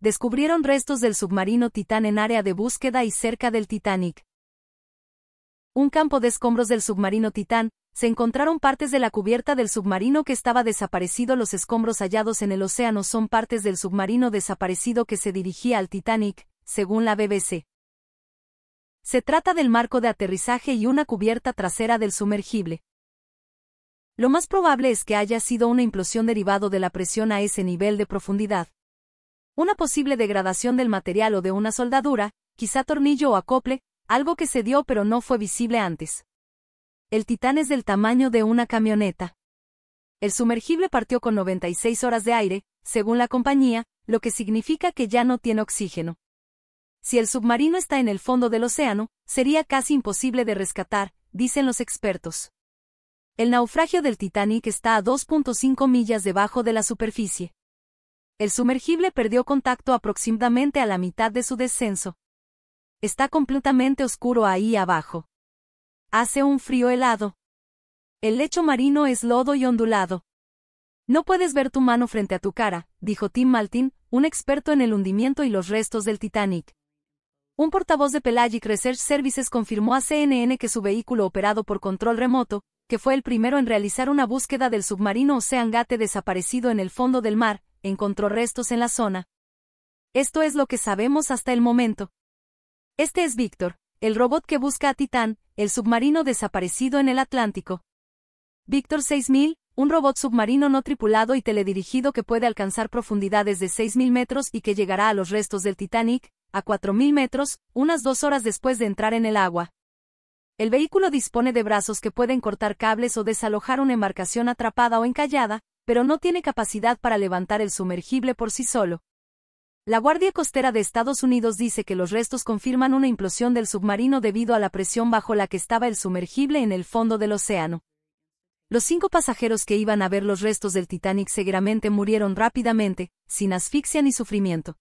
descubrieron restos del submarino Titán en área de búsqueda y cerca del Titanic. Un campo de escombros del submarino Titán, se encontraron partes de la cubierta del submarino que estaba desaparecido. Los escombros hallados en el océano son partes del submarino desaparecido que se dirigía al Titanic, según la BBC. Se trata del marco de aterrizaje y una cubierta trasera del sumergible. Lo más probable es que haya sido una implosión derivado de la presión a ese nivel de profundidad. Una posible degradación del material o de una soldadura, quizá tornillo o acople, algo que se dio pero no fue visible antes. El titán es del tamaño de una camioneta. El sumergible partió con 96 horas de aire, según la compañía, lo que significa que ya no tiene oxígeno. Si el submarino está en el fondo del océano, sería casi imposible de rescatar, dicen los expertos. El naufragio del Titanic está a 2.5 millas debajo de la superficie. El sumergible perdió contacto aproximadamente a la mitad de su descenso. Está completamente oscuro ahí abajo. Hace un frío helado. El lecho marino es lodo y ondulado. No puedes ver tu mano frente a tu cara, dijo Tim Maltin, un experto en el hundimiento y los restos del Titanic. Un portavoz de Pelagic Research Services confirmó a CNN que su vehículo operado por control remoto, que fue el primero en realizar una búsqueda del submarino Ocean desaparecido en el fondo del mar, encontró restos en la zona. Esto es lo que sabemos hasta el momento. Este es Víctor, el robot que busca a Titán, el submarino desaparecido en el Atlántico. Víctor 6000, un robot submarino no tripulado y teledirigido que puede alcanzar profundidades de 6.000 metros y que llegará a los restos del Titanic, a 4.000 metros, unas dos horas después de entrar en el agua. El vehículo dispone de brazos que pueden cortar cables o desalojar una embarcación atrapada o encallada, pero no tiene capacidad para levantar el sumergible por sí solo. La Guardia Costera de Estados Unidos dice que los restos confirman una implosión del submarino debido a la presión bajo la que estaba el sumergible en el fondo del océano. Los cinco pasajeros que iban a ver los restos del Titanic seguramente murieron rápidamente, sin asfixia ni sufrimiento.